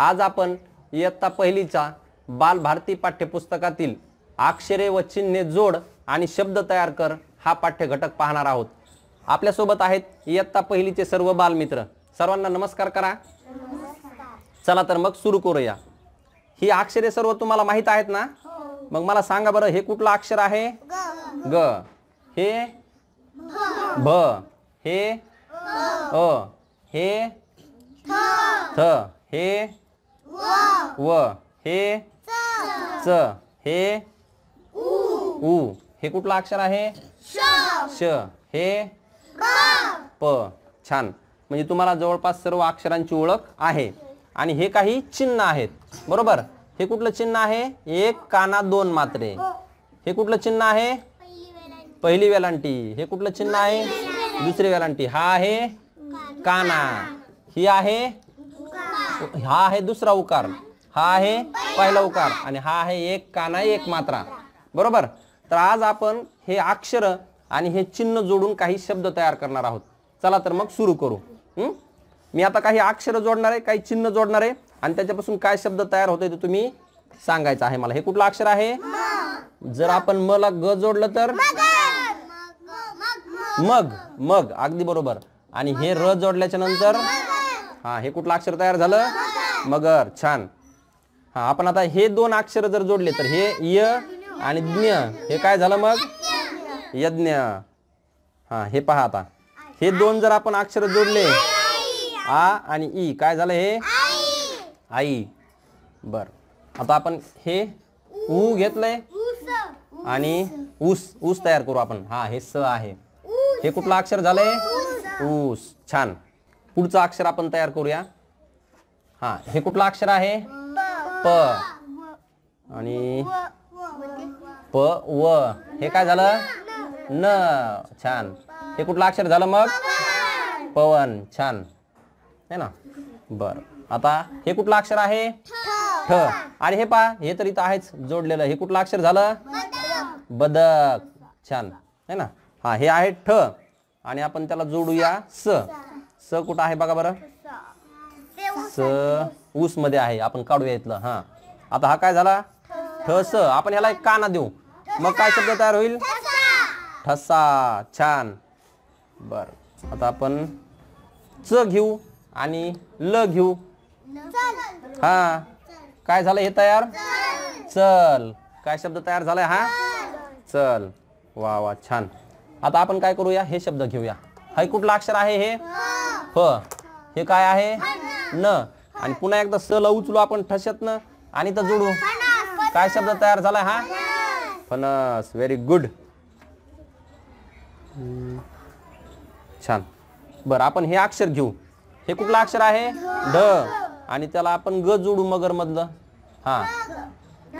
आज आपण इयत्ता बाल भारती पाठ्यपुस्तकातील अक्षरे व चिन्हे जोड आणि शब्द तयार कर हा पाठ्यघटक पाहणार आहोत आपल्यासोबत आहेत इयत्ता पहिलीचे सर्व बालमित्र सर्वांना नमस्कार करा चला तर मग सुरू करूया ही अक्षरे सर्व तुम्हाला माहीत आहेत ना मग मला सांगा बरं हे कुठलं अक्षर आहे ग हे भ हे अ हे थ हे व हे च हे उ हे कुठलं अक्षर आहे श हे प छान म्हणजे तुम्हाला जवळपास सर्व अक्षरांची ओळख आहे आणि हे काही चिन्ह आहेत बरोबर हे कुठलं चिन्ह आहे एक काना दोन मात्रे हे कुठलं चिन्ह आहे पहिली वेलांटी हे कुठलं चिन्ह आहे दुसरी वेलांटी हा आहे काना ही आहे हा आहे दुसरा उकार हा आहे पहिला उकार आणि हा आहे एक काना एक मात्रा बरोबर तर आज आपण हे अक्षर आणि हे चिन्ह जोडून काही शब्द तयार करणार आहोत चला तर मग सुरू करू मी आता काही अक्षर जोडणार आहे काही चिन्ह जोडणार आहे आणि त्याच्यापासून काय शब्द तयार आहे ते तुम्ही सांगायचं आहे मला हे कुठलं अक्षर आहे जर आपण म ला ग जोडलं तर मग मग अगदी बरोबर आणि हे र जोडल्याच्या नंतर हा हे कुठलं अक्षर तयार झालं मगर छान हा आपण आता हे दोन अक्षर जर जोडले तर हे य आणि ज्ञ हे काय झालं मग यज्ञ हा हे पहा आता हे दोन जर आपण अक्षर जोडले आ आणि ई काय झालं हे आई बर आता आपण हे ऊ घेतलंय आणि ऊस ऊस तयार करू आपण हा हे स आहे हे कुठलं अक्षर झालंय ऊस छान पुढचं अक्षर आपण तयार करूया हा हे कुठला अक्षर आहे प आणि प व हे काय झालं न छान हे कुठलं अक्षर झालं मग पवन छान है ना बर आता हे कुठलं अक्षर आहे ठ आणि हे पा हे तर इथं आहेच जोडलेलं हे कुठलं अक्षर झालं बदक छान है ना हा हे आहे ठ आणि आपण त्याला जोडूया स स कुठं आहे बघा बरं स ऊस मध्ये आहे आपण काढूया इथलं हा आता हा काय झाला ठस आपण याला एक काना देऊ मग काय शब्द तयार होईल ठसा छान बर आता आपण च घेऊ आणि ल घेऊ हा काय झालं हे तयार चल काय शब्द तयार झालाय हा चल वा वा छान आता आपण काय करूया हे शब्द घेऊया हाय कुठला अक्षर आहे हे फ हे काय आहे न आणि पुन्हा एकदा स ल उचलू आपण ठशात न आणि तर जोडू काय शब्द तयार झाला हा फनस व्हेरी गुड छान बरं आपण हे अक्षर घेऊ हे कुठलं अक्षर आहे ढ आणि त्याला आपण ग जोडू मगर मधलं हा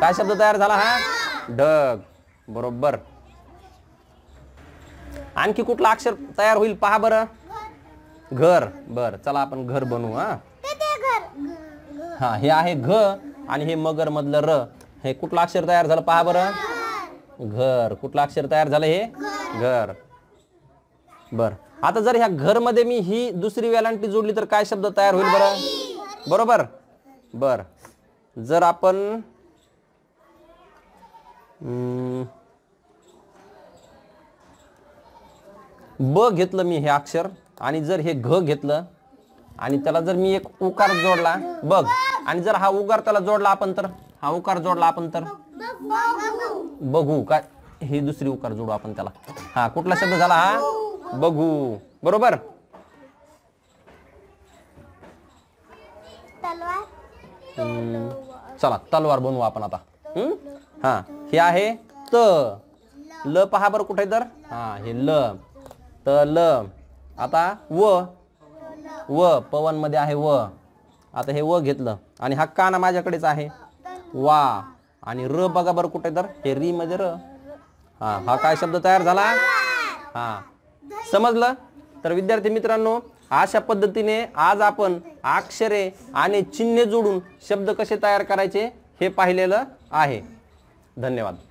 काय शब्द तयार झाला हा ढग बरोबर आणखी कुठलं अक्षर तयार होईल पहा बरं घर बर चला आपण घर बनवू हा हा हे आहे घ आणि हे मगर मधलं र हे कुठलं अक्षर तयार झालं पहा बरं घर कुठलं अक्षर तयार झालं हे घर बर आता जर ह्या घर मध्ये मी ही दुसरी वेलांटी जोडली तर काय शब्द तयार होईल बरं बरोबर बर जर आपण ब घेतलं मी हे अक्षर आणि जर हे घ घेतलं आणि त्याला जर मी एक उकार जोडला बघ आणि जर हा उकार त्याला जोडला आपण तर हा उकार जोडला आपण तर बघू काय हे दुसरी उकार जोडू आपण त्याला हा कुठला शब्द झाला हा बघू बरोबर चला तलवार बनवू आपण आता हा हे आहे त ल पहा बर कुठे तर हा हे ल त ल आता व व पवनमध्ये आहे व आता हे व घेतलं आणि हा काना माझ्याकडेच आहे वा आणि र बघा बरं कुठे तर हे री मध्ये र हा हा काय शब्द तयार झाला हा समजलं तर विद्यार्थी मित्रांनो अशा पद्धतीने आज आपण अक्षरे आणि चिन्हे जोडून शब्द कसे तयार करायचे हे पाहिलेलं आहे धन्यवाद